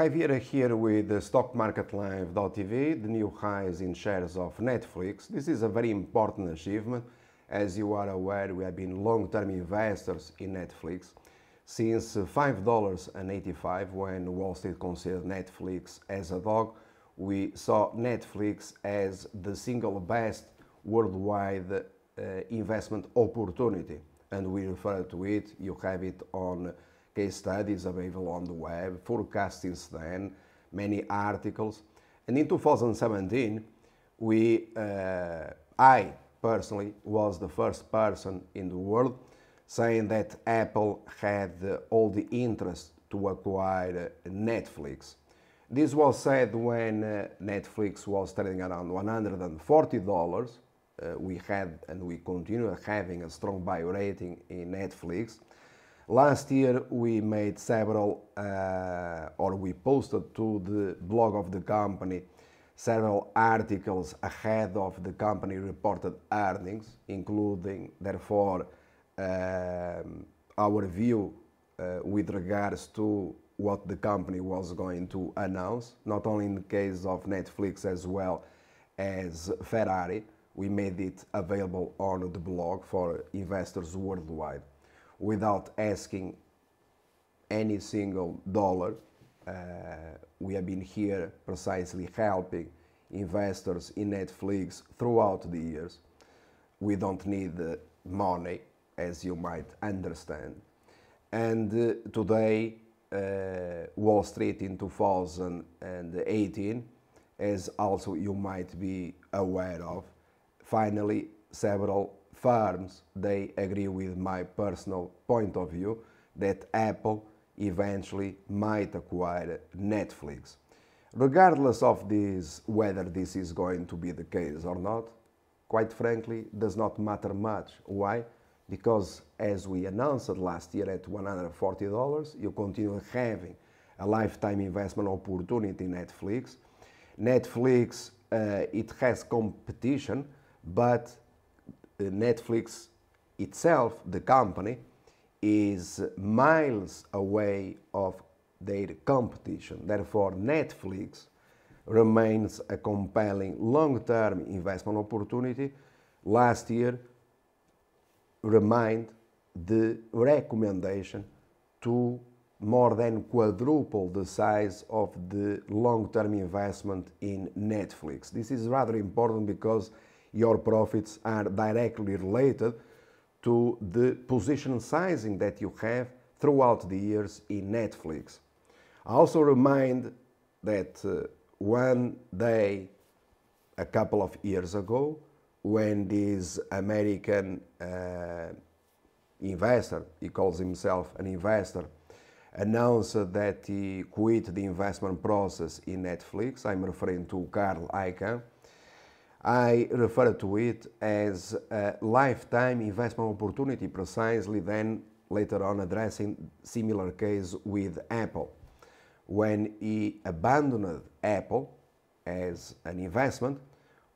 Hi Vieira here with StockMarketLive.tv, the new highs in shares of Netflix. This is a very important achievement. As you are aware, we have been long-term investors in Netflix since $5.85 when Wall Street considered Netflix as a dog. We saw Netflix as the single best worldwide uh, investment opportunity and we refer to it, you have it on case studies available on the web, forecasts since then, many articles. And in 2017, we, uh, I personally was the first person in the world saying that Apple had uh, all the interest to acquire uh, Netflix. This was said when uh, Netflix was trading around $140. Uh, we had and we continue having a strong buy rating in Netflix. Last year we made several, uh, or we posted to the blog of the company several articles ahead of the company reported earnings, including, therefore, uh, our view uh, with regards to what the company was going to announce, not only in the case of Netflix as well as Ferrari. We made it available on the blog for investors worldwide without asking any single dollar. Uh, we have been here precisely helping investors in Netflix throughout the years. We don't need money, as you might understand. And uh, today, uh, Wall Street in 2018, as also you might be aware of, finally several firms, they agree with my personal point of view that Apple eventually might acquire Netflix. Regardless of this, whether this is going to be the case or not, quite frankly, does not matter much. Why? Because as we announced last year at $140, you continue having a lifetime investment opportunity in Netflix. Netflix, uh, it has competition, but Netflix itself, the company, is miles away of their competition. Therefore, Netflix remains a compelling long-term investment opportunity. Last year, remind the recommendation to more than quadruple the size of the long-term investment in Netflix. This is rather important because your profits are directly related to the position sizing that you have throughout the years in Netflix. I also remind that uh, one day, a couple of years ago, when this American uh, investor, he calls himself an investor, announced that he quit the investment process in Netflix, I'm referring to Carl Icahn, I refer to it as a lifetime investment opportunity precisely then later on addressing similar case with Apple. When he abandoned Apple as an investment,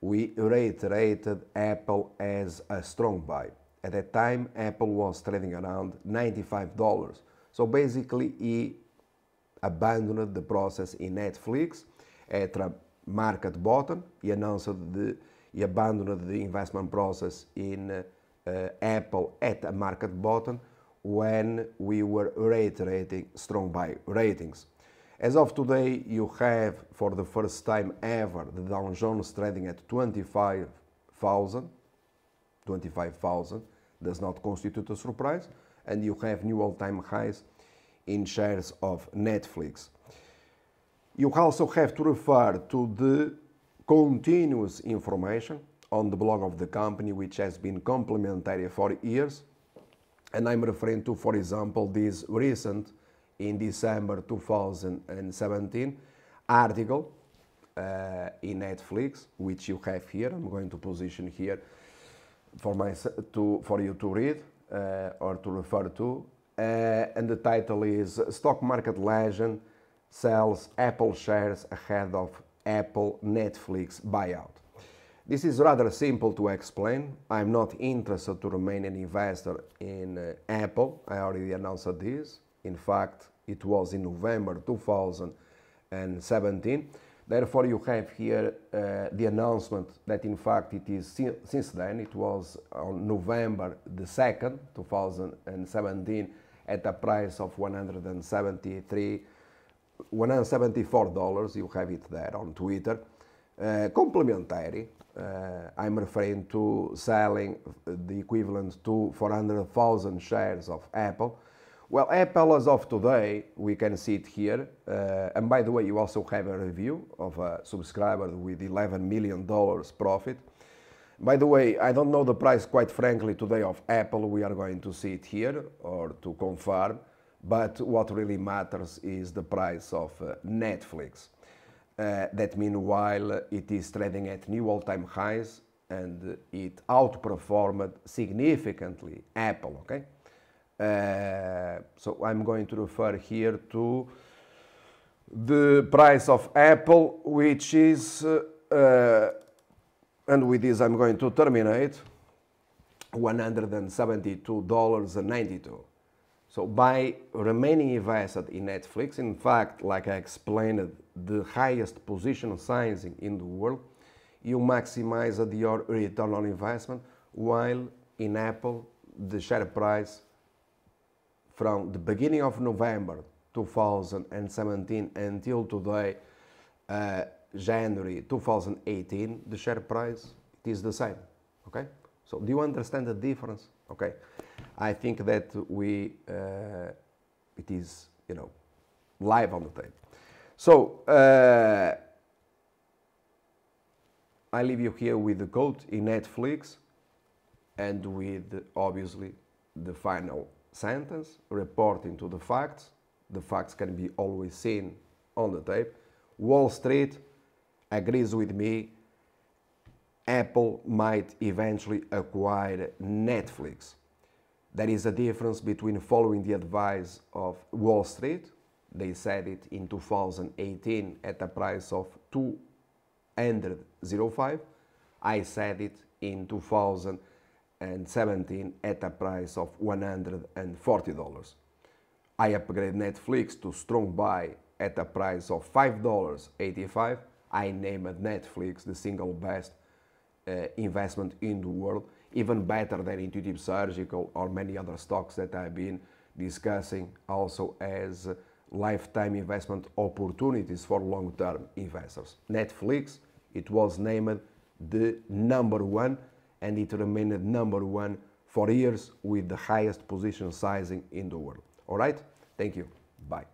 we reiterated Apple as a strong buy. At that time, Apple was trading around $95. So basically, he abandoned the process in Netflix at Market bottom. He announced the he abandoned the investment process in uh, Apple at a market bottom when we were reiterating strong buy ratings. As of today, you have for the first time ever the Dow Jones trading at 25,000. 25,000 does not constitute a surprise, and you have new all time highs in shares of Netflix. You also have to refer to the continuous information on the blog of the company, which has been complementary for years. And I'm referring to, for example, this recent, in December 2017, article uh, in Netflix, which you have here. I'm going to position here for, my, to, for you to read uh, or to refer to. Uh, and the title is Stock Market Legend sells Apple shares ahead of Apple Netflix buyout. This is rather simple to explain. I'm not interested to remain an investor in uh, Apple. I already announced this. In fact, it was in November 2017. Therefore, you have here uh, the announcement that in fact it is si since then, it was on November the 2nd, 2017, at a price of 173 $174, you have it there on Twitter. Uh, complementary, uh, I'm referring to selling the equivalent to 400,000 shares of Apple. Well, Apple as of today, we can see it here. Uh, and by the way, you also have a review of a subscriber with $11 million profit. By the way, I don't know the price quite frankly today of Apple. We are going to see it here or to confirm. But what really matters is the price of uh, Netflix. Uh, that meanwhile it is trading at new all-time highs and it outperformed significantly Apple, okay? Uh, so I'm going to refer here to the price of Apple, which is, uh, uh and with this I'm going to terminate, $172.92. So by remaining invested in Netflix, in fact, like I explained, the highest position of science in the world, you maximize your return on investment, while in Apple, the share price from the beginning of November 2017 until today, uh, January 2018, the share price is the same, okay? So do you understand the difference? Okay. I think that we, uh, it is, you know, live on the tape. So, uh, I leave you here with the quote in Netflix and with, obviously, the final sentence, reporting to the facts. The facts can be always seen on the tape. Wall Street agrees with me. Apple might eventually acquire Netflix. There is a difference between following the advice of Wall Street, they said it in 2018 at a price of 205. I said it in 2017 at a price of $140. I upgrade Netflix to strong buy at a price of $5.85. I named Netflix the single best uh, investment in the world even better than Intuitive Surgical or many other stocks that I've been discussing also as lifetime investment opportunities for long-term investors. Netflix, it was named the number one and it remained number one for years with the highest position sizing in the world. All right? Thank you. Bye.